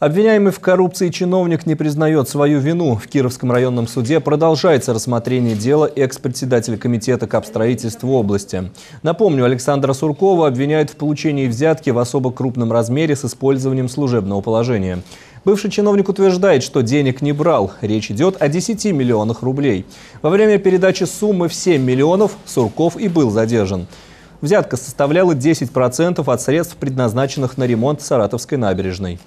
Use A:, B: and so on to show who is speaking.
A: Обвиняемый в коррупции чиновник не признает свою вину. В Кировском районном суде продолжается рассмотрение дела экс-председателя комитета капстроительства области. Напомню, Александра Суркова обвиняют в получении взятки в особо крупном размере с использованием служебного положения. Бывший чиновник утверждает, что денег не брал. Речь идет о 10 миллионах рублей. Во время передачи суммы в 7 миллионов Сурков и был задержан. Взятка составляла 10% от средств, предназначенных на ремонт Саратовской набережной.